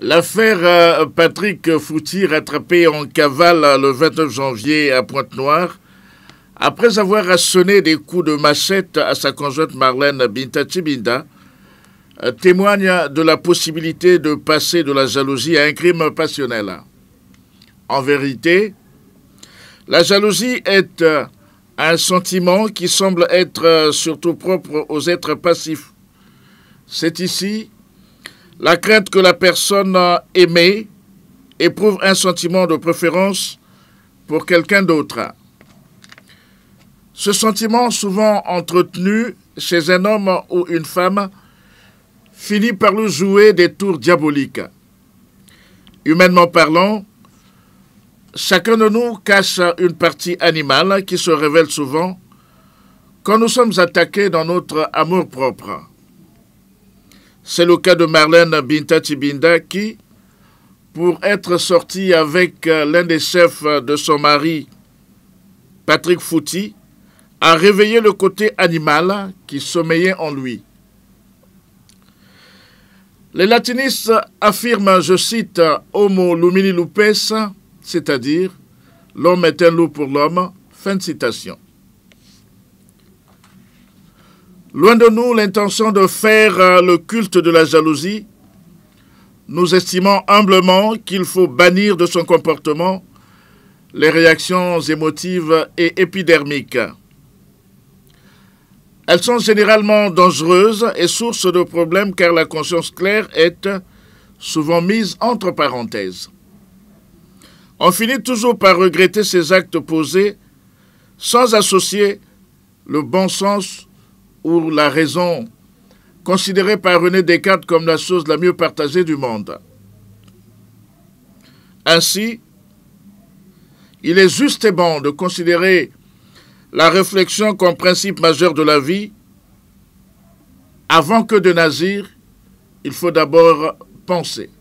L'affaire euh, Patrick Fouty rattrapé en cavale euh, le 29 janvier à Pointe-Noire, après avoir assonné des coups de machette à sa conjointe Marlène Binta euh, témoigne de la possibilité de passer de la jalousie à un crime passionnel. En vérité, la jalousie est un sentiment qui semble être surtout propre aux êtres passifs. C'est ici la crainte que la personne aimée éprouve un sentiment de préférence pour quelqu'un d'autre. Ce sentiment, souvent entretenu chez un homme ou une femme, finit par lui jouer des tours diaboliques. Humainement parlant, chacun de nous cache une partie animale qui se révèle souvent quand nous sommes attaqués dans notre amour propre. C'est le cas de Marlène Binta qui, pour être sortie avec euh, l'un des chefs euh, de son mari, Patrick Fouti, a réveillé le côté animal qui sommeillait en lui. Les latinistes affirment, je cite, Homo euh, lumini lupes, c'est-à-dire l'homme est un loup pour l'homme, fin de citation. Loin de nous l'intention de faire euh, le culte de la jalousie, nous estimons humblement qu'il faut bannir de son comportement les réactions émotives et épidermiques. Elles sont généralement dangereuses et source de problèmes car la conscience claire est souvent mise entre parenthèses. On finit toujours par regretter ces actes posés sans associer le bon sens ou la raison, considérée par René Descartes comme la chose la mieux partagée du monde. Ainsi, il est juste et bon de considérer la réflexion comme principe majeur de la vie. Avant que de nazir, il faut d'abord penser.